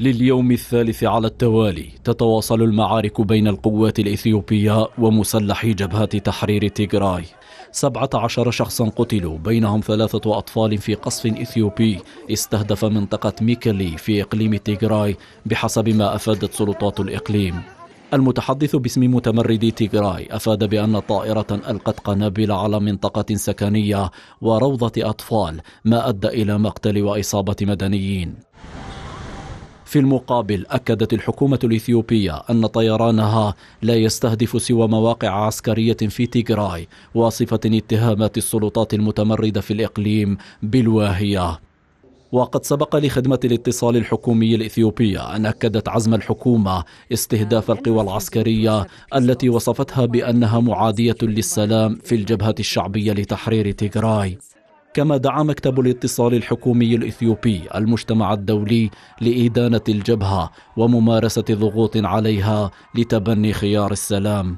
لليوم الثالث على التوالي تتواصل المعارك بين القوات الإثيوبية ومسلحي جبهة تحرير تيغراي 17 شخصا قتلوا بينهم ثلاثة أطفال في قصف إثيوبي استهدف منطقة ميكالي في إقليم تيغراي بحسب ما أفادت سلطات الإقليم المتحدث باسم متمردي تيغراي أفاد بأن طائرة ألقت قنابل على منطقة سكنية وروضة أطفال ما أدى إلى مقتل وإصابة مدنيين في المقابل أكدت الحكومة الإثيوبية أن طيرانها لا يستهدف سوى مواقع عسكرية في تيغراي واصفة اتهامات السلطات المتمردة في الإقليم بالواهية وقد سبق لخدمة الاتصال الحكومي الإثيوبية أن أكدت عزم الحكومة استهداف القوى العسكرية التي وصفتها بأنها معادية للسلام في الجبهة الشعبية لتحرير تيغراي كما دعا مكتب الاتصال الحكومي الإثيوبي المجتمع الدولي لإدانة الجبهة وممارسة ضغوط عليها لتبني خيار السلام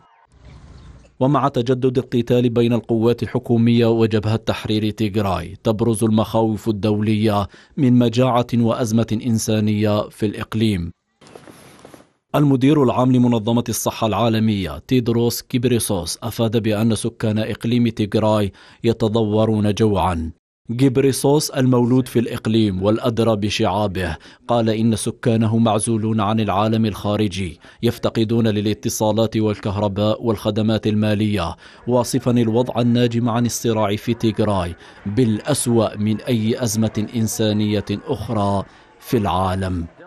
ومع تجدد القتال بين القوات الحكومية وجبهة تحرير تيغراي تبرز المخاوف الدولية من مجاعة وأزمة إنسانية في الإقليم المدير العام لمنظمة الصحة العالمية تيدروس كيبريسوس أفاد بأن سكان إقليم تيغراي يتضورون جوعا جبريسوس المولود في الإقليم والأدرى بشعابه قال إن سكانه معزولون عن العالم الخارجي يفتقدون للاتصالات والكهرباء والخدمات المالية واصفا الوضع الناجم عن الصراع في تيغراي بالأسوأ من أي أزمة إنسانية أخرى في العالم